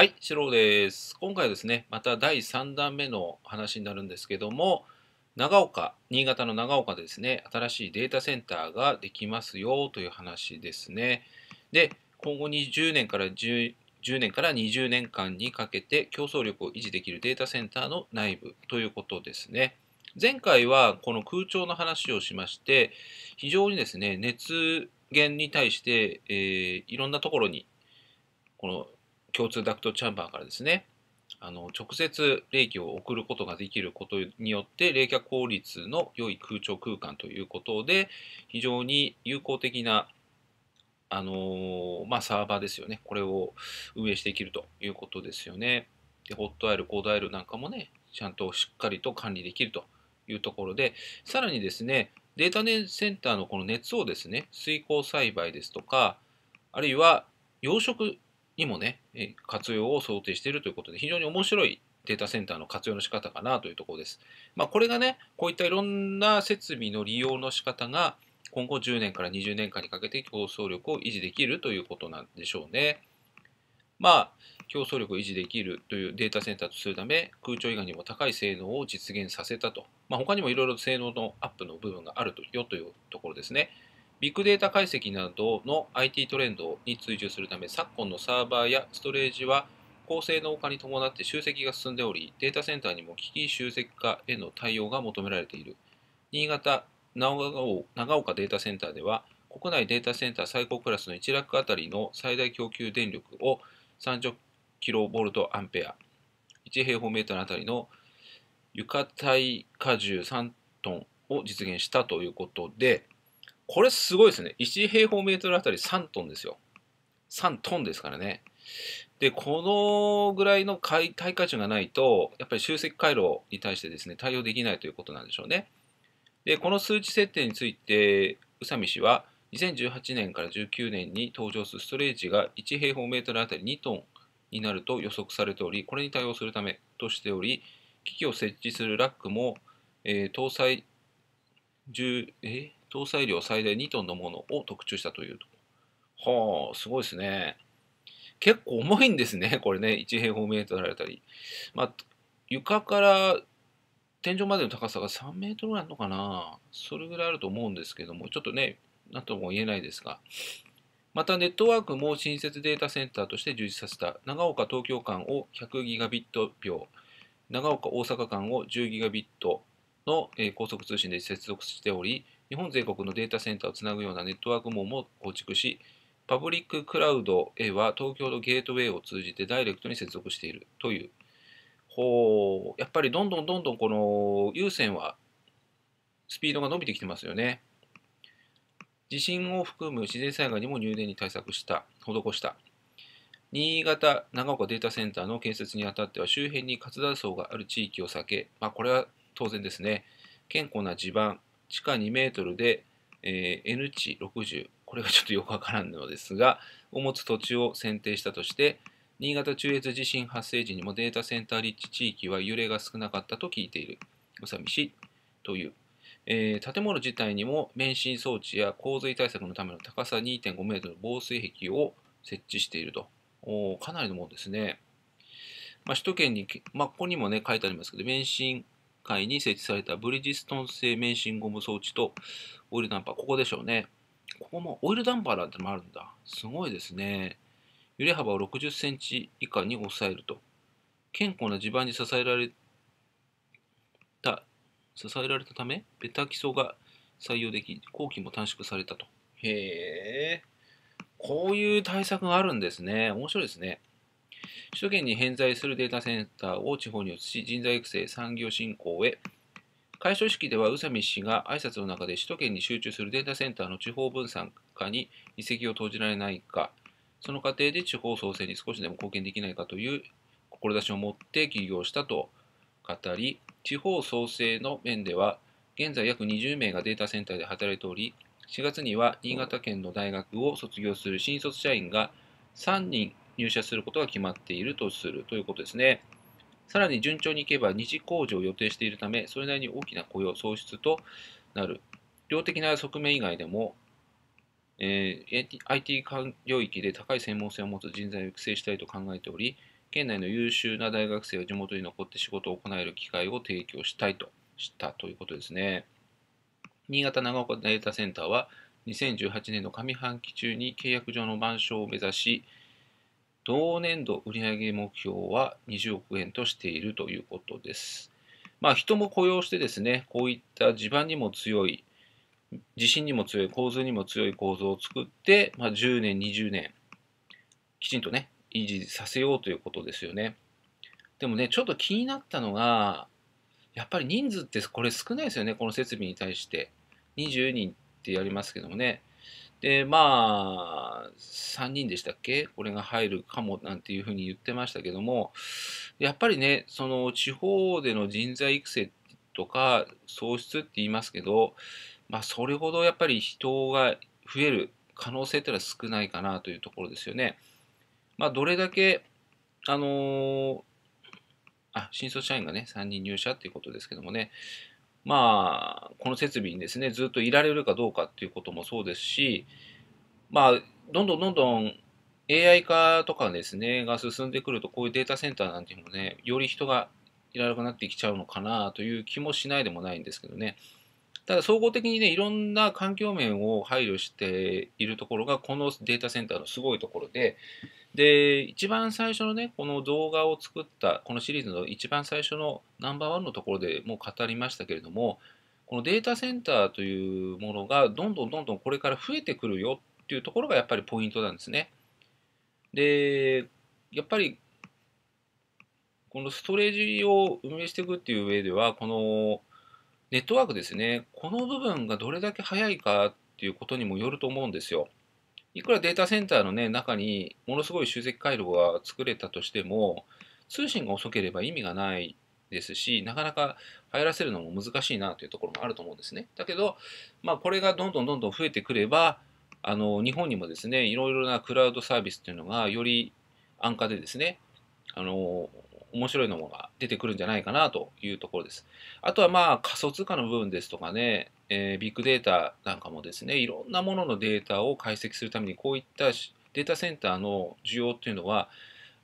はい、シロです。今回ですね、また第3弾目の話になるんですけども、長岡、新潟の長岡でですね、新しいデータセンターができますよという話ですね。で、今後20年から10 10年から20年間にかけて競争力を維持できるデータセンターの内部ということですね。前回はこの空調の話をしまして、非常にですね、熱源に対して、えー、いろんなところにこの共通ダクトチャンバーからですねあの直接冷気を送ることができることによって冷却効率の良い空調空間ということで非常に有効的なあのまあ、サーバーですよねこれを運営していけるということですよねでホットアイルコードアイルなんかもねちゃんとしっかりと管理できるというところでさらにですねデータセンターのこの熱をですね水耕栽培ですとかあるいは養殖にもね、活用を想定しているということで、非常に面白いデータセンターの活用の仕方かなというところです。まあ、これがね、こういったいろんな設備の利用の仕方が、今後10年から20年間にかけて競争力を維持できるということなんでしょうね。まあ、競争力を維持できるというデータセンターとするため、空調以外にも高い性能を実現させたと。まあ、他にもいろいろ性能のアップの部分があるよというところですね。ビッグデータ解析などの IT トレンドに追従するため、昨今のサーバーやストレージは高性能化に伴って集積が進んでおり、データセンターにも機器集積化への対応が求められている。新潟長岡データセンターでは、国内データセンター最高クラスの1ラックあたりの最大供給電力を 30kVA、1平方メートルあたりの床体荷重3トンを実現したということで、これすごいですね。1平方メートルあたり3トンですよ。3トンですからね。で、このぐらいの耐荷重がないと、やっぱり集積回路に対してですね、対応できないということなんでしょうね。で、この数値設定について、宇佐美氏は、2018年から19年に登場するストレージが1平方メートルあたり2トンになると予測されており、これに対応するためとしており、機器を設置するラックも、えー、搭載10、えー搭載量最大2トンのものを特注したというと。はあ、すごいですね。結構重いんですね、これね。1平方メートルあれたり。まあ、床から天井までの高さが3メートルぐらいあるのかな。それぐらいあると思うんですけども、ちょっとね、なんとも言えないですが。またネットワークも新設データセンターとして充実させた長岡東京間を1 0 0ビット秒。長岡大阪間を1 0ガビットの高速通信で接続しており日本全国のデータセンターをつなぐようなネットワーク網も構築し、パブリッククラウドへは東京のゲートウェイを通じてダイレクトに接続しているという。ほう、やっぱりどんどんどんどんこの有線はスピードが伸びてきてますよね。地震を含む自然災害にも入念に対策した、施した。新潟、長岡データセンターの建設にあたっては周辺に活断層がある地域を避け、まあ、これは当然ですね、健康な地盤、地下2メートルで、えー、N 値60、これがちょっとよくわからんのですが、を持つ土地を選定したとして、新潟中越地震発生時にもデータセンター立地地域は揺れが少なかったと聞いている、宇佐美市という、えー、建物自体にも免震装置や洪水対策のための高さ2.5メートルの防水壁を設置していると。おかなりのものですね。まあ、首都圏に、まあ、ここにもね、書いてありますけど、免震海に設置されたブリヂストン製免震ゴム装置とオイルダンパー、ここでしょうね。ここもオイルダンパーなんてのもあるんだ。すごいですね。揺れ幅を60センチ以下に抑えると。健康な地盤に支えられた、支えられたため、ベタ基礎が採用でき、工期も短縮されたと。へえ。こういう対策があるんですね。面白いですね。首都圏に偏在するデータセンターを地方に移し、人材育成、産業振興へ。開所式では宇佐美氏が挨拶の中で首都圏に集中するデータセンターの地方分散化に移籍を投じられないか、その過程で地方創生に少しでも貢献できないかという志を持って起業したと語り、地方創生の面では、現在約20名がデータセンターで働いており、4月には新潟県の大学を卒業する新卒社員が3人入社することが決まっているとするということですね。さらに順調にいけば二次工事を予定しているため、それなりに大きな雇用、創出となる。量的な側面以外でも、えー、IT 領域で高い専門性を持つ人材を育成したいと考えており、県内の優秀な大学生は地元に残って仕事を行える機会を提供したいとしたということですね。新潟長岡データセンターは2018年の上半期中に契約上の満床を目指し、同年度売上目標は20億円としているということです。まあ、人も雇用してですね、こういった地盤にも強い、地震にも強い、洪水にも強い構造を作って、まあ、10年、20年、きちんとね、維持させようということですよね。でもね、ちょっと気になったのが、やっぱり人数ってこれ少ないですよね、この設備に対して。20人ってやりますけどもね、で、まあ、3人でしたっけこれが入るかもなんていうふうに言ってましたけども、やっぱりね、その地方での人材育成とか創出って言いますけど、まあ、それほどやっぱり人が増える可能性っていうのは少ないかなというところですよね。まあ、どれだけ、あのー、あ、新卒社員がね、3人入社っていうことですけどもね、まあ、この設備にですね、ずっといられるかどうかっていうこともそうですし、まあ、どんどんどんどん AI 化とかですね、が進んでくると、こういうデータセンターなんていうのもね、より人がいらなくなってきちゃうのかなという気もしないでもないんですけどね。ただ総合的にね、いろんな環境面を配慮しているところが、このデータセンターのすごいところで、で、一番最初のね、この動画を作った、このシリーズの一番最初のナンバーワンのところでもう語りましたけれども、このデータセンターというものがどんどんどんどんこれから増えてくるよっていうところがやっぱりポイントなんですね。で、やっぱりこのストレージを運営していくっていう上では、このネットワークですね、この部分がどれだけ速いかっていうことにもよると思うんですよ。いくらデータセンターの、ね、中にものすごい集積回路が作れたとしても、通信が遅ければ意味がないですし、なかなか入らせるのも難しいなというところもあると思うんですね。だけど、まあ、これがどんどんどんどん増えてくれば、あの日本にもですね、いろいろなクラウドサービスというのがより安価でですね、あの面白いのが出てくるんじゃないかなというところです。あとはまあ仮想通貨の部分ですとかね、えビッグデータなんかもですねいろんなもののデータを解析するためにこういったデータセンターの需要っていうのは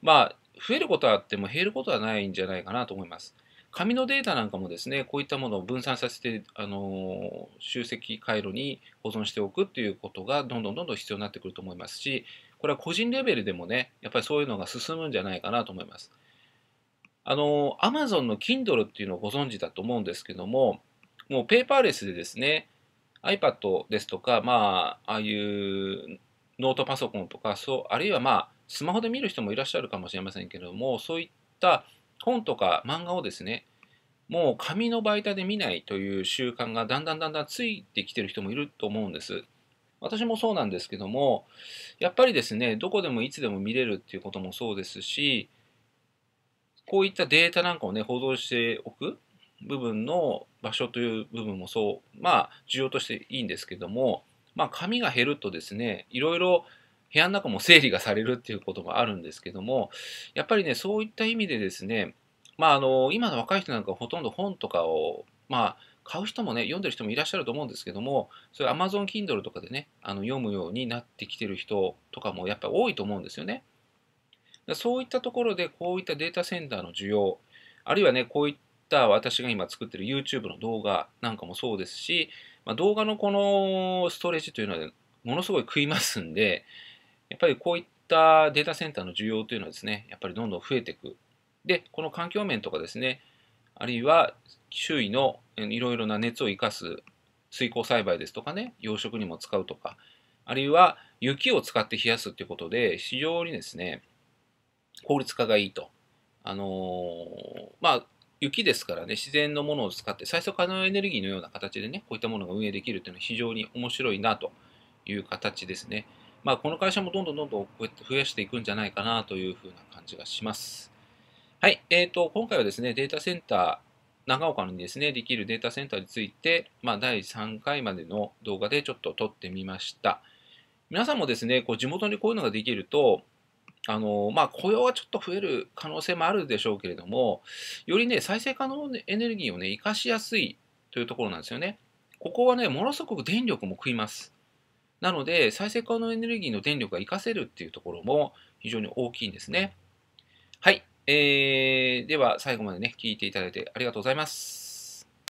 まあ増えることはあっても減ることはないんじゃないかなと思います。紙のデータなんかもですねこういったものを分散させてあの集積回路に保存しておくっていうことがどんどんどんどん必要になってくると思いますしこれは個人レベルでもねやっぱりそういうのが進むんじゃないかなと思います。あの Amazon の Kindle っていうのをご存知だと思うんですけどももうペーパーレスでですね、iPad ですとか、まあ、ああいうノートパソコンとか、そう、あるいはまあ、スマホで見る人もいらっしゃるかもしれませんけれども、そういった本とか漫画をですね、もう紙の媒体で見ないという習慣がだんだんだんだんついてきてる人もいると思うんです。私もそうなんですけども、やっぱりですね、どこでもいつでも見れるっていうこともそうですし、こういったデータなんかをね、保存しておく部分の場所という部分もそう、まあ、需要としていいんですけども、まあ、紙が減るとですね、いろいろ部屋の中も整理がされるっていうこともあるんですけども、やっぱりね、そういった意味でですね、まあ、あの、今の若い人なんかほとんど本とかを、まあ、買う人もね、読んでる人もいらっしゃると思うんですけども、それ Amazon Kindle とかでね、あの読むようになってきてる人とかもやっぱり多いと思うんですよね。そういったところで、こういったデータセンターの需要、あるいはね、こういっった私が今作ってる YouTube の動画なんかもそうですし、まあ、動画のこのストレージというのはものすごい食いますんで、やっぱりこういったデータセンターの需要というのはですね、やっぱりどんどん増えていく。で、この環境面とかですね、あるいは周囲のいろいろな熱を生かす水耕栽培ですとかね、養殖にも使うとか、あるいは雪を使って冷やすということで、非常にですね、効率化がいいと。あのー、まあ、雪ですからね、自然のものを使って、最速可能エネルギーのような形でね、こういったものが運営できるというのは非常に面白いなという形ですね。まあ、この会社もどんどんどんどんこうやって増やしていくんじゃないかなというふうな感じがします。はい、えーと、今回はですね、データセンター、長岡にですね、できるデータセンターについて、まあ、第3回までの動画でちょっと撮ってみました。皆さんもですね、こう地元にこういうのができると、あのまあ、雇用はちょっと増える可能性もあるでしょうけれども、よりね、再生可能エネルギーをね、生かしやすいというところなんですよね。ここはね、ものすごく電力も食います。なので、再生可能エネルギーの電力が生かせるっていうところも非常に大きいんですね。はい。えー、では、最後までね、聞いていただいてありがとうございます。